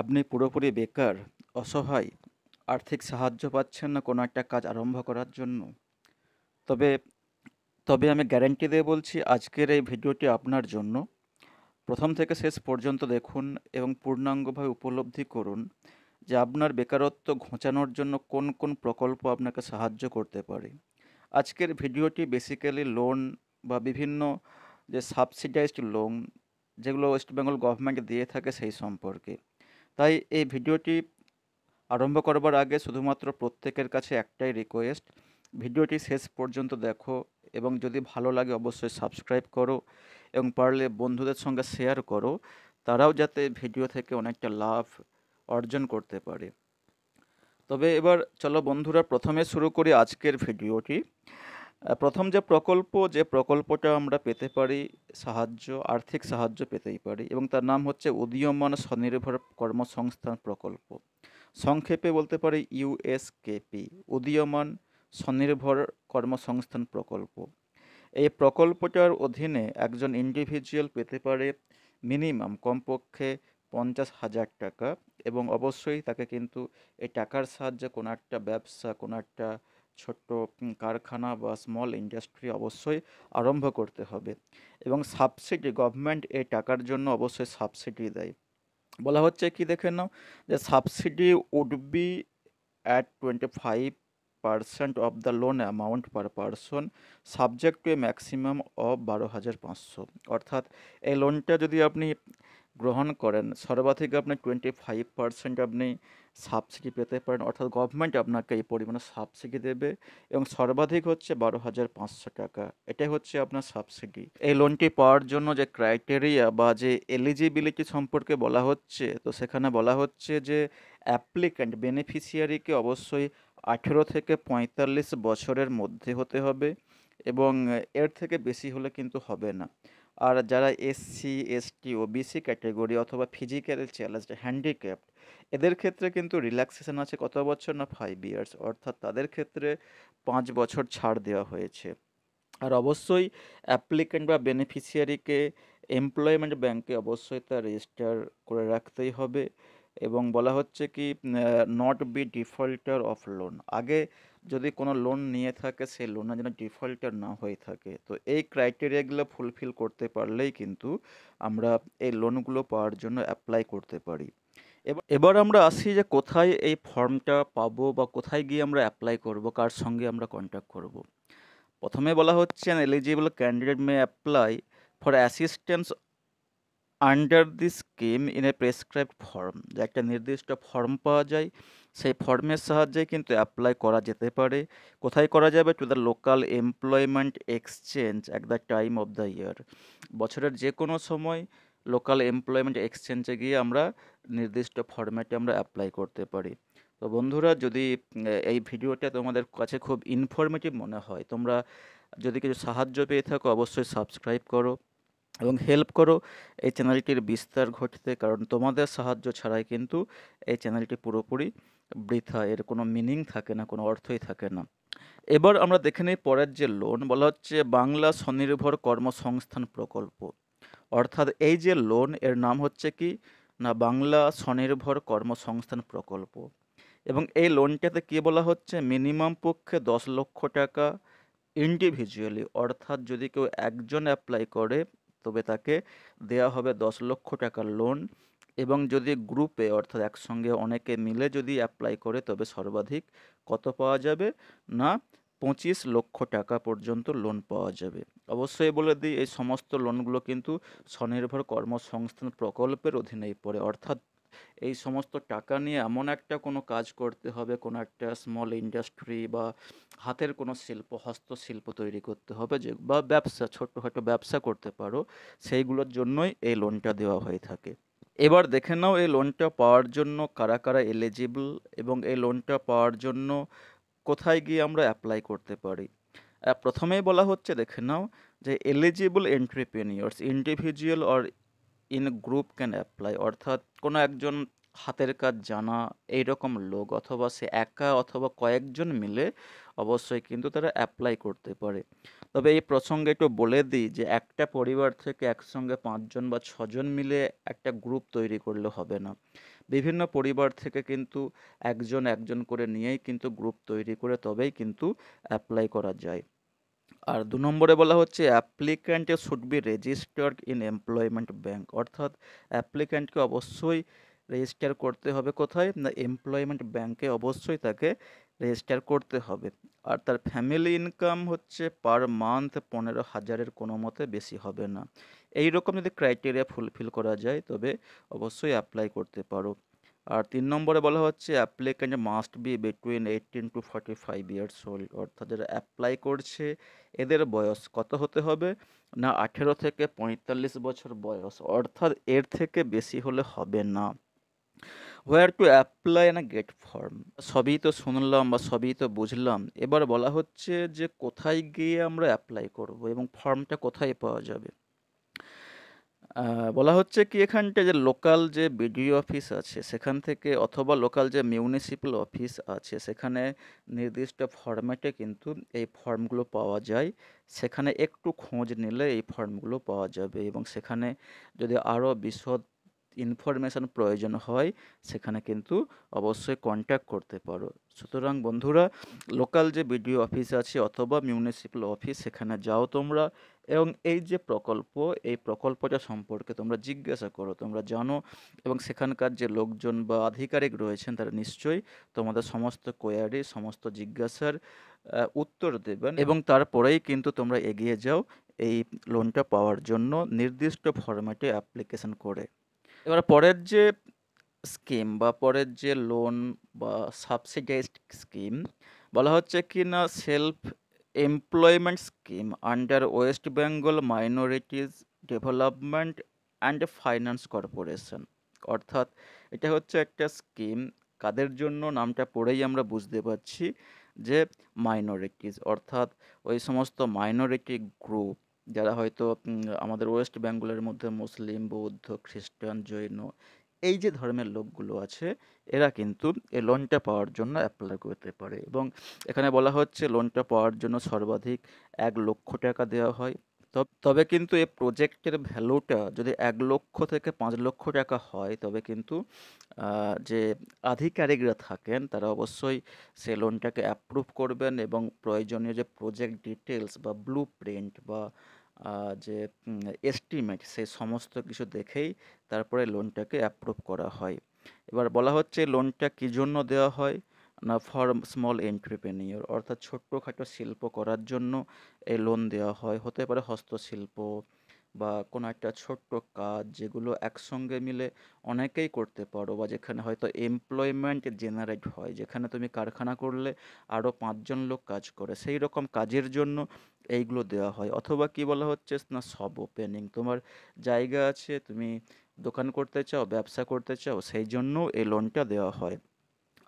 আপনি পুরোপুরি বেকার অসহায় আর্থিক সাহায্য পাচ্ছেন না কোনো একটা কাজ আরম্ভ করার জন্য তবে তবে আমি গ্যারেন্টি দিয়ে বলছি আজকের এই ভিডিওটি আপনার জন্য প্রথম থেকে শেষ পর্যন্ত দেখুন এবং পূর্ণাঙ্গভাবে উপলব্ধি করুন যে আপনার বেকারত্ব ঘোঁচানোর জন্য কোন কোন প্রকল্প আপনাকে সাহায্য করতে পারে আজকের ভিডিওটি বেসিক্যালি লোন বা বিভিন্ন যে সাবসিডাইজড লোন যেগুলো ওয়েস্ট বেঙ্গল গভর্নমেন্ট দিয়ে থাকে সেই সম্পর্কে তাই এই ভিডিওটি আরম্ভ করবার আগে শুধুমাত্র প্রত্যেকের কাছে একটাই রিকোয়েস্ট ভিডিওটি শেষ পর্যন্ত দেখো এবং যদি ভালো লাগে অবশ্যই সাবস্ক্রাইব করো এবং পারলে বন্ধুদের সঙ্গে শেয়ার করো তারাও যাতে ভিডিও থেকে অনেকটা লাভ অর্জন করতে পারে তবে এবার চলো বন্ধুরা প্রথমে শুরু করি আজকের ভিডিওটি প্রথম যে প্রকল্প যে প্রকল্পটা আমরা পেতে পারি সাহায্য আর্থিক সাহায্য পেতেই পারি এবং তার নাম হচ্ছে উদীয়মান স্বনির্ভর কর্মসংস্থান প্রকল্প সংক্ষেপে বলতে পারি ইউএসকেপি উদীয়মান স্বনির্ভর কর্মসংস্থান প্রকল্প এই প্রকল্পটার অধীনে একজন ইন্ডিভিজুয়াল পেতে পারে মিনিমাম কমপক্ষে পঞ্চাশ হাজার টাকা এবং অবশ্যই তাকে কিন্তু এই টাকার সাহায্যে কোনো একটা ব্যবসা কোনো একটা ছোট্ট কারখানা বা স্মল ইন্ডাস্ট্রি অবশ্যই আরম্ভ করতে হবে এবং সাবসিডি গভর্নমেন্ট এই টাকার জন্য অবশ্যই সাবসিডি দেয় বলা হচ্ছে কি দেখে নাও যে subsidy would be at twenty five percent of the loan amount per person subject to a maximum of বারো হাজার পাঁচশো অর্থাৎ এই লোনটা যদি আপনি গ্রহণ করেন সর্বাধিক আপনি টোয়েন্টি ফাইভ পার্সেন্ট আপনি সাবসিডি পেতে পারেন অর্থাৎ গভর্নমেন্ট আপনাকে এই পরিমাণে সাবসিডি দেবে এবং সর্বাধিক হচ্ছে বারো হাজার পাঁচশো টাকা এটাই হচ্ছে আপনার সাবসিডি এই লোনটি পাওয়ার জন্য যে ক্রাইটেরিয়া বা যে এলিজিবিলিটি সম্পর্কে বলা হচ্ছে তো সেখানে বলা হচ্ছে যে অ্যাপ্লিক্যান্ট বেনিফিশিয়ারিকে অবশ্যই আঠেরো থেকে পঁয়তাল্লিশ বছরের মধ্যে হতে হবে এবং এর থেকে বেশি হলে কিন্তু হবে না আর যারা SC ST O BC category অথবা ফিজিক্যাল চ্যালেঞ্জ হ্যান্ডিক্যাপ্ট এদের ক্ষেত্রে কিন্তু রিল্যাক্সেশন আছে কত বছর না ফাইভ ইয়ার্স অর্থাৎ তাদের ক্ষেত্রে পাঁচ বছর ছাড় দেওয়া হয়েছে আর অবশ্যই অ্যাপ্লিক্যান্ট বা বেনিফিশিয়ারিকে এমপ্লয়মেন্ট ব্যাংকে অবশ্যই তা রেজিস্টার করে রাখতেই হবে এবং বলা হচ্ছে কি not be defaulter of loan আগে যদি কোনো লোন নিয়ে থাকে সেই লোনে যেন ডিফল্টার না হয়ে থাকে তো এই ক্রাইটেরিয়াগুলো ফুলফিল করতে পারলেই কিন্তু আমরা এই লোনগুলো পাওয়ার জন্য অ্যাপ্লাই করতে পারি এবার আমরা আসি যে কোথায় এই ফর্মটা পাবো বা কোথায় গিয়ে আমরা অ্যাপ্লাই করব কার সঙ্গে আমরা কন্ট্যাক্ট করব। প্রথমে বলা হচ্ছে eligible candidate may apply for assistance under the scheme in a prescribe form যে একটা নির্দিষ্ট ফর্ম পাওয়া যায় সেই ফর্মের সাহায্যে কিন্তু অ্যাপ্লাই করা যেতে পারে কোথায় করা যাবে to the local employment exchange at the time of the year বছরের যে কোনো সময় লোকাল এমপ্লয়মেন্ট এক্সচেঞ্জে গিয়ে আমরা নির্দিষ্ট ফর্ম্যাটে আমরা অ্যাপ্লাই করতে পারি তো বন্ধুরা যদি এই ভিডিওটা তোমাদের কাছে খুব ইনফরমেটিভ মনে হয় তোমরা যদি কিছু সাহায্য পেয়ে থাকো অবশ্যই সাবস্ক্রাইব করো এবং হেল্প করো এই চ্যানেলটির বিস্তার ঘটতে কারণ তোমাদের সাহায্য ছাড়াই কিন্তু এই চ্যানেলটি পুরোপুরি বৃথা এর কোনো মিনিং থাকে না কোনো অর্থই থাকে না এবার আমরা দেখে নিই পরের যে লোন বলা হচ্ছে বাংলা স্বনির্ভর কর্মসংস্থান প্রকল্প অর্থাৎ এই যে লোন এর নাম হচ্ছে কি না বাংলা স্বনির্ভর কর্মসংস্থান প্রকল্প এবং এই লোনটাতে কি বলা হচ্ছে মিনিমাম পক্ষে দশ লক্ষ টাকা ইন্ডিভিজুয়ালি অর্থাৎ যদি কেউ একজন অ্যাপ্লাই করে তবে তাকে দেয়া হবে দশ লক্ষ টাকার লোন এবং যদি গ্রুপে অর্থাৎ একসঙ্গে অনেকে মিলে যদি অ্যাপ্লাই করে তবে সর্বাধিক কত পাওয়া যাবে না পঁচিশ লক্ষ টাকা পর্যন্ত লোন পাওয়া যাবে অবশ্যই বলে দিই এই সমস্ত লোনগুলো কিন্তু স্বনির্ভর কর্মসংস্থান প্রকল্পের অধীনেই পড়ে অর্থাৎ এই সমস্ত টাকা নিয়ে এমন একটা কোনো কাজ করতে হবে কোনো একটা স্মল ইন্ডাস্ট্রি বা হাতের কোনো শিল্প হস্তশিল্প তৈরি করতে হবে যে বা ব্যবসা ছোটোখাটো ব্যবসা করতে পারো সেইগুলোর জন্যই এই লোনটা দেওয়া হয়ে থাকে এবার দেখে নাও এই লোনটা পাওয়ার জন্য কারা কারা এলিজিবল এবং এই লোনটা পাওয়ার জন্য কোথায় গিয়ে আমরা অ্যাপ্লাই করতে পারি প্রথমেই বলা হচ্ছে দেখে নাও যে eligible entrepreneurs individual or in group can apply অর্থাৎ কোনো একজন হাতের কাজ জানা এই রকম লোক অথবা সে একা অথবা কয়েকজন মিলে অবশ্যই কিন্তু তারা অ্যাপ্লাই করতে পারে তবে এই প্রসঙ্গে একটু বলে দিই যে একটা পরিবার থেকে একসঙ্গে পাঁচজন বা ছজন মিলে একটা গ্রুপ তৈরি করলে হবে না বিভিন্ন পরিবার থেকে কিন্তু একজন একজন করে নিয়েই কিন্তু গ্রুপ তৈরি করে তবেই কিন্তু অ্যাপ্লাই করা যায় আর দু নম্বরে বলা হচ্ছে applicant should be registered in employment bank অর্থাৎ অ্যাপ্লিক্যান্টকে অবশ্যই রেজিস্টার করতে হবে কোথায় না এমপ্লয়মেন্ট ব্যাঙ্কে অবশ্যই তাকে রেজিস্টার করতে হবে আর তার ফ্যামিলি ইনকাম হচ্ছে পার মান্থ পনেরো হাজারের কোনো মতে বেশি হবে না এই রকম যদি ক্রাইটেরিয়া ফুলফিল করা যায় তবে অবশ্যই অ্যাপ্লাই করতে পারো আর তিন নম্বরে বলা হচ্ছে applicant must be between eighteen to forty five years old অর্থাৎ যারা অ্যাপ্লাই করছে এদের বয়স কত হতে হবে না আঠেরো থেকে পঁয়তাল্লিশ বছর বয়স অর্থাৎ এর থেকে বেশি হলে হবে না হোয়ার টু অ্যাপ্লাই না গেট ফর্ম সবই তো শুনলাম বা সবই তো বুঝলাম এবার বলা হচ্ছে যে কোথায় গিয়ে আমরা অ্যাপ্লাই করব এবং ফর্মটা কোথায় পাওয়া যাবে বলা হচ্ছে কি এখানটা যে লোকাল যে বিডিও অফিস আছে সেখান থেকে অথবা লোকাল যে মিউনিসিপ্যাল অফিস আছে সেখানে নির্দিষ্ট ফর্ম্যাটে কিন্তু এই ফর্মগুলো পাওয়া যায় সেখানে একটু খোঁজ নিলে এই ফর্মগুলো পাওয়া যাবে এবং সেখানে যদি আরও বিশদ ইনফরমেশন প্রয়োজন হয় সেখানে কিন্তু অবশ্যই কন্ট্যাক্ট করতে পারো সুতরাং বন্ধুরা লোকাল যে বিডিও অফিস আছে অথবা মিউনিসিপ্যাল অফিস সেখানে যাও তোমরা এবং এই যে প্রকল্প এই প্রকল্পটা সম্পর্কে তোমরা জিজ্ঞাসা করো তোমরা জানো এবং সেখানকার যে লোকজন বা আধিকারিক রয়েছেন তারা নিশ্চয়ই তোমাদের সমস্ত কোয়ারি সমস্ত জিজ্ঞাসার উত্তর দেবেন এবং তারপরেই কিন্তু তোমরা এগিয়ে যাও এই লোনটা পাওয়ার জন্য নির্দিষ্ট ফরম্যাটে অ্যাপ্লিকেশন করে এবার পরের যে স্কিম বা পরের যে লোন বা সাবসিডাইজড স্কিম বলা হচ্ছে কি না self employment scheme under West Bengal minorities development and finance corporation অর্থাৎ এটা হচ্ছে একটা স্কিম কাদের জন্য নামটা পড়েই আমরা বুঝতে পারছি যে মাইনরিটিস অর্থাৎ ওই সমস্ত মাইনরিটি গ্রুপ যারা হয়তো আমাদের ওয়েস্ট বেঙ্গলের মধ্যে মুসলিম বৌদ্ধ খ্রিস্টান জৈন এই যে ধর্মের লোকগুলো আছে এরা কিন্তু এই লোনটা পাওয়ার জন্য অ্যাপ্লাই করতে পারে এবং এখানে বলা হচ্ছে লোনটা পাওয়ার জন্য সর্বাধিক এক লক্ষ টাকা দেওয়া হয় তবে কিন্তু এই প্রজেক্টের ভ্যালুটা যদি এক লক্ষ থেকে পাঁচ লক্ষ টাকা হয় তবে কিন্তু যে আধিকারিকরা থাকেন তারা অবশ্যই সে লোনটাকে অ্যাপ্রুভ করবেন এবং প্রয়োজনীয় যে প্রজেক্ট ডিটেলস বা ব্লু প্রিন্ট বা যে এস্টিমেট সেই সমস্ত কিছু দেখেই তারপরে লোনটাকে অ্যাপ্রুভ করা হয় এবার বলা হচ্ছে লোনটা কী জন্য দেওয়া হয় না ফর স্মল এন্টারপ্রেনিওর অর্থাৎ ছোট্টখাটো শিল্প করার জন্য এই লোন দেওয়া হয় হতে পারে হস্তশিল্প বা কোনো একটা ছোট্ট কাজ যেগুলো একসঙ্গে মিলে অনেকেই করতে পারো বা যেখানে হয়তো এমপ্লয়মেন্ট জেনারেট হয় যেখানে তুমি কারখানা করলে আরও পাঁচজন লোক কাজ করে সেই রকম কাজের জন্য এইগুলো দেওয়া হয় অথবা কি বলা হচ্ছে না সব ওপেনিং তোমার জায়গা আছে তুমি দোকান করতে চাও ব্যবসা করতে চাও সেই জন্য এই লোনটা দেওয়া হয়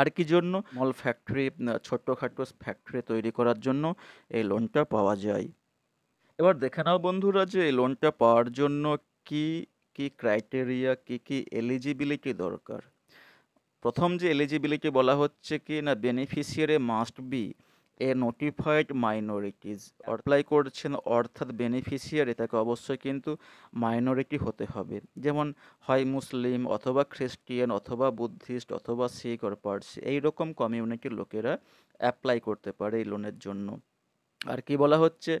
আর কি জন্য মল ফ্যাক্টরি ছোট্টখাটো ফ্যাক্টরি তৈরি করার জন্য এই লোনটা পাওয়া যায় এবার দেখে নাও বন্ধুরা যে এই লোনটা পাওয়ার জন্য কি কি ক্রাইটেরিয়া কি কি এলিজিবিলিটি দরকার প্রথম যে এলিজিবিলিটি বলা হচ্ছে কি না beneficiary must be a notified minorities apply করছেন অর্থাৎ বেনিফিশিয়ারি তাকে অবশ্যই কিন্তু মাইনরিটি হতে হবে যেমন হয় মুসলিম অথবা খ্রিস্টিয়ান অথবা বুদ্ধিস্ট অথবা শিখ অর পার্সি এইরকম কমিউনিটির লোকেরা অ্যাপ্লাই করতে পারে এই লোনের জন্য আর কি বলা হচ্ছে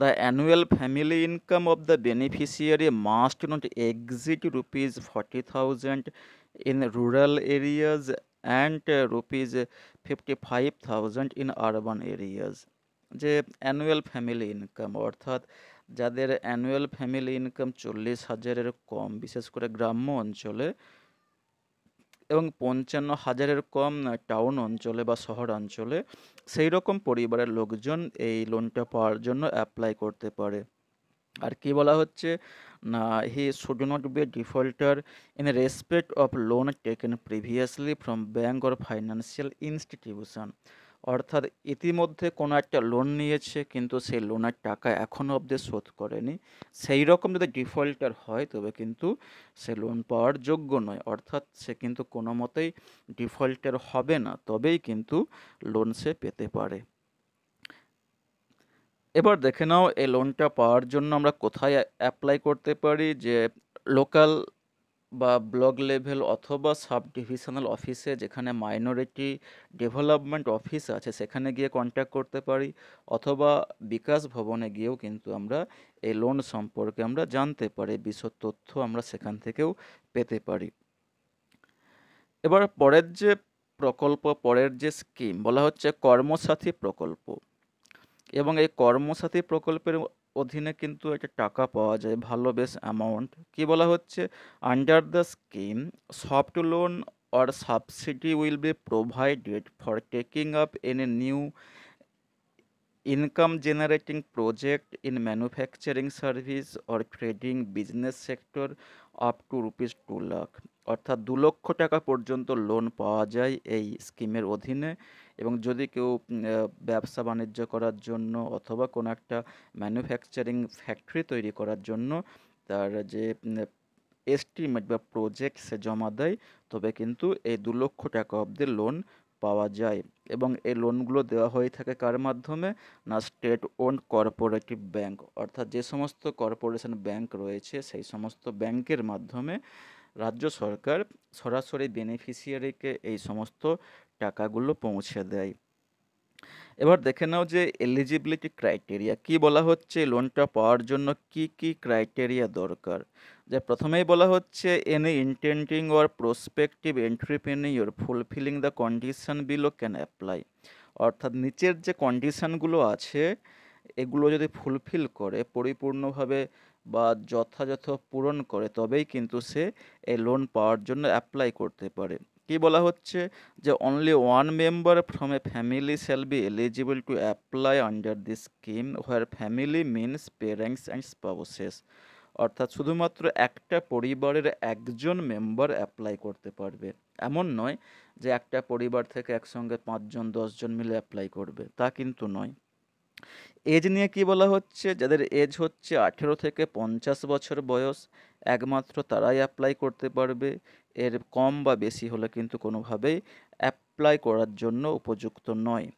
the annual family income of the beneficiary must not exceed rupees forty thousand in rural areas and rupees fifty five thousand in urban areas যে অ্যানুয়াল ফ্যামিলি ইনকাম অর্থাৎ যাদের অ্যানুয়াল ফ্যামিলি ইনকাম চল্লিশ হাজারের কম বিশেষ করে গ্রাম্য অঞ্চলে এবং পঞ্চান্ন হাজারের কম টাউন অঞ্চলে বা শহর অঞ্চলে সেই রকম পরিবারের লোকজন এই লোনটা পাওয়ার জন্য অ্যাপ্লাই করতে পারে আর কি বলা হচ্ছে না he should not be defaulter in respect of loan taken previously from bank or financial institution অর্থাৎ ইতিমধ্যে কোনো একটা লোন নিয়েছে কিন্তু সেই লোনের টাকা এখনও অবধি শোধ করেনি সেই রকম যদি ডিফল্টার হয় তবে কিন্তু সে লোন পাওয়ার যোগ্য নয় অর্থাৎ সে কিন্তু কোনো মতেই ডিফল্টার হবে না তবেই কিন্তু লোন সে পেতে পারে এবার দেখে নাও এই লোনটা পাওয়ার জন্য আমরা কোথায় অ্যাপ্লাই করতে পারি যে লোকাল বা ব্লক লেভেল অথবা সাব ডিভিশনাল অফিসে যেখানে মাইনরিটি ডেভেলপমেন্ট অফিস আছে সেখানে গিয়ে কন্ট্যাক্ট করতে পারি অথবা বিকাশ ভবনে গিয়েও কিন্তু আমরা এই লোন সম্পর্কে আমরা জানতে পারি বিশদ তথ্য আমরা সেখান থেকেও পেতে পারি এবার পরের যে প্রকল্প পরের যে স্কিম বলা হচ্ছে কর্মসাথী প্রকল্প এবং এই কর্মসাথী প্রকল্পের অধীনে কিন্তু একটা টাকা পাওয়া যায় ভালো বেশ অ্যামাউন্ট কি বলা হচ্ছে under the scheme soft loan or subsidy will be provided for taking up an a new income generating project in manufacturing service or trading business sector up to rupees two lakh অর্থাৎ দু লক্ষ টাকা পর্যন্ত loan পাওয়া যায় এই স্কিমের অধীনে এবং যদি কেউ ব্যবসা বাণিজ্য করার জন্য অথবা কোনো একটা ম্যানুফ্যাকচারিং ফ্যাক্টরি তৈরি করার জন্য তার যে এস্টিমেট বা প্রজেক্ট সে জমা দেয় তবে কিন্তু এই দু লক্ষ টাকা অবধি লোন পাওয়া যায় এবং এই লোনগুলো দেওয়া হয়ে থাকে কার মাধ্যমে না স্টেট ওন কর্পোরেটিভ ব্যাংক অর্থাৎ যে সমস্ত কর্পোরেশন ব্যাংক রয়েছে সেই সমস্ত ব্যাংকের মাধ্যমে রাজ্য সরকার সরাসরি বেনিফিশিয়ারিকে এই সমস্ত টাকাগুলো পৌঁছে দেয় এবার দেখে নাও যে এলিজিবিলিটি ক্রাইটেরিয়া কি বলা হচ্ছে লোনটা পাওয়ার জন্য কি কি ক্রাইটেরিয়া দরকার যে প্রথমেই বলা হচ্ছে any intending or prospective entrepreneur fulfilling the condition below can apply অর্থাৎ নিচের যে কন্ডিশনগুলো আছে এগুলো যদি ফুলফিল করে পরিপূর্ণভাবে বা যথাযথ পূরণ করে তবেই কিন্তু সে এই লোন পাওয়ার জন্য অ্যাপ্লাই করতে পারে কি বলা হচ্ছে যে only one member from a family shall be eligible to apply under this scheme where family means parents and spouses অর্থাৎ শুধুমাত্র একটা পরিবারের একজন মেম্বার অ্যাপ্লাই করতে পারবে এমন নয় যে একটা পরিবার থেকে একসঙ্গে পাঁচজন দশজন মিলে অ্যাপ্লাই করবে তা কিন্তু নয় এজ নিয়ে কি বলা হচ্ছে যাদের এজ হচ্ছে আঠেরো থেকে পঞ্চাশ বছর বয়স একমাত্র তারাই অ্যাপ্লাই করতে পারবে এর কম বা বেশি হলে কিন্তু কোনোভাবেই অ্যাপ্লাই করার জন্য উপযুক্ত নয়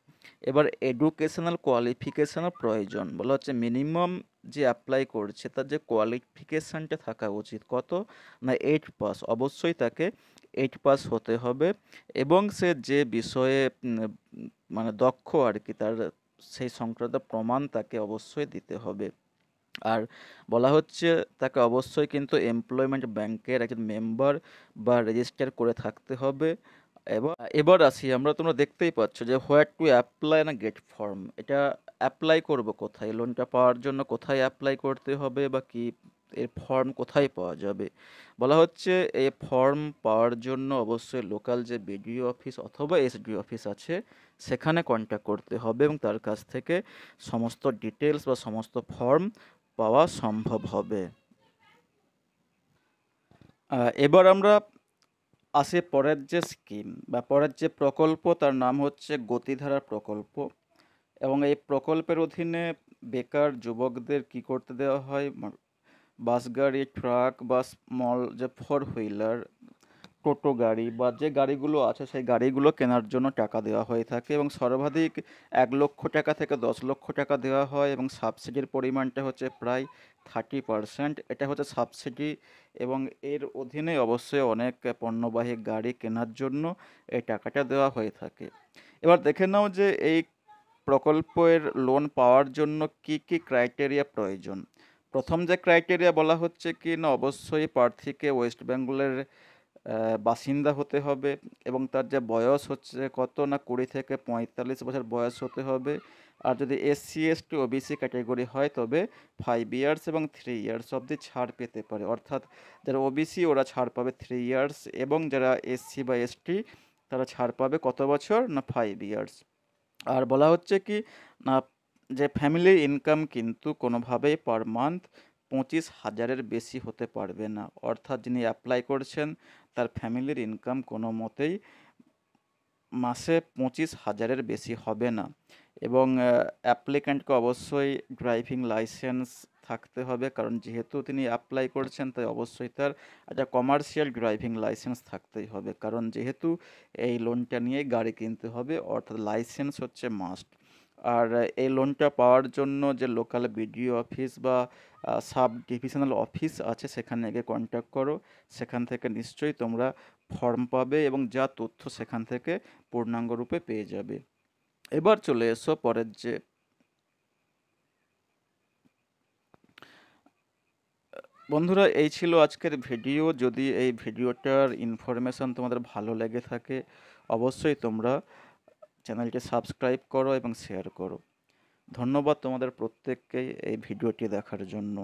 এবার এডুকেশনাল কোয়ালিফিকেশানও প্রয়োজন বলা হচ্ছে মিনিমাম যে অ্যাপ্লাই করছে তার যে কোয়ালিফিকেশানটা থাকা উচিত কত না এইট পাস অবশ্যই তাকে এইট পাস হতে হবে এবং সে যে বিষয়ে মানে দক্ষ আর কি তার সেই সংক্রান্ত প্রমাণ তাকে অবশ্যই দিতে হবে আর বলা হচ্ছে তাকে অবশ্যই কিন্তু এমপ্লয়মেন্ট ব্যাংকের একজন মেম্বার বা রেজিস্টার করে থাকতে হবে এবং এবার আসি আমরা তোমরা দেখতেই পাচ্ছ যে হোয়ার টু অ্যাপ্লাই না গেট ফর্ম এটা অ্যাপ্লাই করব কোথায় লোনটা পাওয়ার জন্য কোথায় অ্যাপ্লাই করতে হবে বা কি এর ফর্ম কোথায় পাওয়া যাবে বলা হচ্ছে এই ফর্ম পাওয়ার জন্য অবশ্যই লোকাল যে বিডিও অফিস অথবা এসডি অফিস আছে সেখানে কন্ট্যাক্ট করতে হবে এবং তার কাছ থেকে সমস্ত ডিটেলস বা সমস্ত ফর্ম পাওয়া সম্ভব হবে এবার আমরা আসে পরের যে স্কিম বা পরের যে প্রকল্প তার নাম হচ্ছে গতিধারা প্রকল্প এবং এই প্রকল্পের অধীনে বেকার যুবকদের কি করতে দেওয়া হয় বাস গাড়ি ট্রাক বা স্মল যে ফোর হুইলার টোটো গাড়ি বা যে গাড়িগুলো আছে সেই গাড়িগুলো কেনার জন্য টাকা দেওয়া হয়ে থাকে এবং সর্বাধিক এক লক্ষ টাকা থেকে দশ লক্ষ টাকা দেওয়া হয় এবং সাবসিডির পরিমাণটা হচ্ছে প্রায় থার্টি পারসেন্ট এটা হচ্ছে সাবসিডি এবং এর অধীনে অবশ্যই অনেক পণ্যবাহী গাড়ি কেনার জন্য এই টাকাটা দেওয়া হয়ে থাকে এবার দেখে নাও যে এই প্রকল্পের লোন পাওয়ার জন্য কি কি ক্রাইটেরিয়া প্রয়োজন প্রথম যে ক্রাইটেরিয়া বলা হচ্ছে কি না অবশ্যই প্রার্থীকে ওয়েস্ট বেঙ্গলের বাসিন্দা হতে হবে এবং তার যে বয়স হচ্ছে কত না কুড়ি থেকে পঁয়তাল্লিশ বছর বয়স হতে হবে আর যদি এসসি এসটি ওবিসি ক্যাটাগরি হয় তবে ফাইভ ইয়ার্স এবং থ্রি ইয়ার্স অবধি ছাড় পেতে পারে অর্থাৎ যারা ওবিসি ওরা ছাড় পাবে থ্রি ইয়ার্স এবং যারা এসসি বা এসটি তারা ছাড় পাবে কত বছর না ফাইভ ইয়ার্স আর বলা হচ্ছে কি না যে ফ্যামিলির ইনকাম কিন্তু কোনোভাবেই পার মান্থ পঁচিশ হাজারের বেশি হতে পারবে না অর্থাৎ যিনি অ্যাপ্লাই করছেন তার ফ্যামিলির ইনকাম কোনো মতেই মাসে পঁচিশ হাজারের বেশি হবে না এবং অ্যাপ্লিক্যান্টকে অবশ্যই ড্রাইভিং লাইসেন্স থাকতে হবে কারণ যেহেতু তিনি অ্যাপ্লাই করছেন তাই অবশ্যই তার একটা কমার্শিয়াল ড্রাইভিং লাইসেন্স থাকতেই হবে কারণ যেহেতু এই লোনটা নিয়ে গাড়ি কিনতে হবে অর্থাৎ লাইসেন্স হচ্ছে মাস্ট আর এই লোনটা পাওয়ার জন্য যে লোকাল বিডিও অফিস বা সাব ডিভিশনাল অফিস আছে সেখানে গিয়ে কন্ট্যাক্ট করো সেখান থেকে নিশ্চয়ই তোমরা ফর্ম পাবে এবং যা তথ্য সেখান থেকে পূর্ণাঙ্গ রূপে পেয়ে যাবে এবার চলে এসো পরের যে বন্ধুরা এই ছিল আজকের ভিডিও যদি এই ভিডিওটার ইনফরমেশান তোমাদের ভালো লেগে থাকে অবশ্যই তোমরা চ্যানেলটি সাবস্ক্রাইব করো এবং শেয়ার করো ধন্যবাদ তোমাদের প্রত্যেককে এই ভিডিওটি দেখার জন্য